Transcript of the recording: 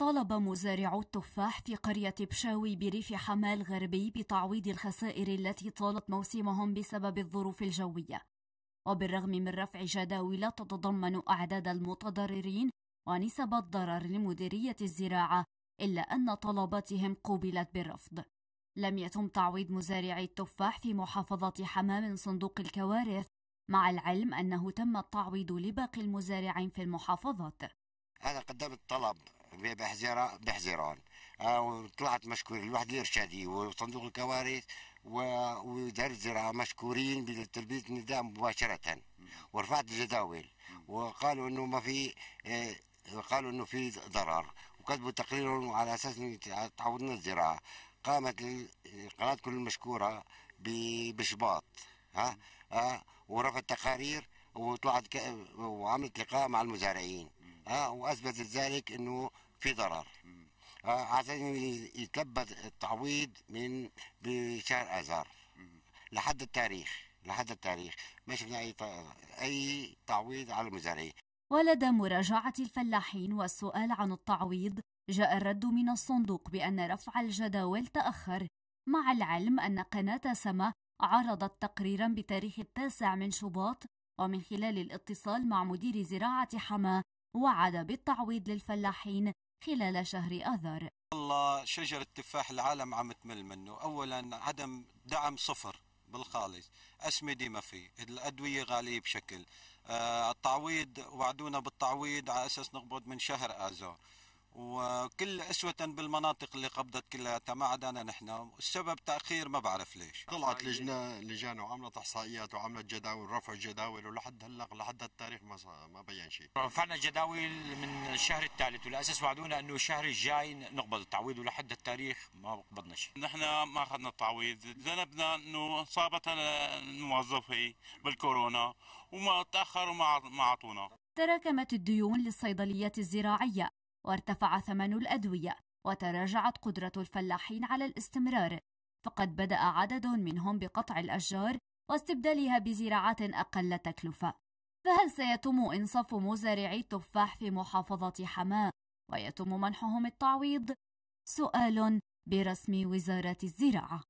طالب مزارعو التفاح في قرية بشاوي بريف حماة الغربي بتعويض الخسائر التي طالت موسمهم بسبب الظروف الجوية وبالرغم من رفع جداول تتضمن أعداد المتضررين ونسب الضرر لمديرية الزراعة إلا أن طلباتهم قوبلت بالرفض لم يتم تعويض مزارعي التفاح في محافظة حماة من صندوق الكوارث مع العلم أنه تم التعويض لباقي المزارعين في المحافظات أنا قدمت طلب بحزيران آه، وطلعت مشكور الواحد الارشادي وصندوق الكوارث ودار الزراعه مشكورين بتلبيه النداء مباشره ورفعت الجداول وقالوا انه ما في آه، قالوا انه في ضرر وكتبوا تقريرهم على اساس تعوضنا الزراعه قامت القناه كل المشكوره بشباط ها ها آه، ورفعت تقارير وطلعت وعملت لقاء مع المزارعين آه واثبتت ذلك انه في ضرر آه عايزين يتلبى التعويض من بشهر اذار لحد التاريخ لحد التاريخ ما شفنا اي اي تعويض على المزارعين ولدى مراجعة الفلاحين والسؤال عن التعويض جاء الرد من الصندوق بأن رفع الجداول تأخر مع العلم أن قناة سما عرضت تقريرا بتاريخ التاسع من شباط ومن خلال الاتصال مع مدير زراعة حما وعد بالتعويض للفلاحين خلال شهر آذار والله شجر التفاح العالم عم تمل منه أولا عدم دعم صفر بالخالص أسمدة ما في الأدوية غالية بشكل آه، التعويض وعدونا بالتعويض على أساس نقبض من شهر آذار وكل أسوة بالمناطق اللي قبضت كلها ما عدانا نحن السبب تأخير ما بعرف ليش طلعت طيب. لجنة لجان وعملت إحصائيات وعملت جداول رفع جداول ولحد هلا لحد التاريخ ما ما بين شيء رفعنا الجداول من الشهر الثالث والأساس وعدونا أنه الشهر الجاي نقبض التعويض ولحد التاريخ ما قبضنا شيء نحن ما أخذنا التعويض ذنبنا أنه صابتنا الموظفين بالكورونا وما تأخروا ما عطونا تراكمت الديون للصيدليات الزراعية وارتفع ثمن الأدوية وتراجعت قدرة الفلاحين على الاستمرار فقد بدأ عدد منهم بقطع الأشجار واستبدالها بزراعات أقل تكلفة فهل سيتم إنصاف مزارعي التفاح في محافظة حماة ويتم منحهم التعويض؟ سؤال برسم وزارة الزراعة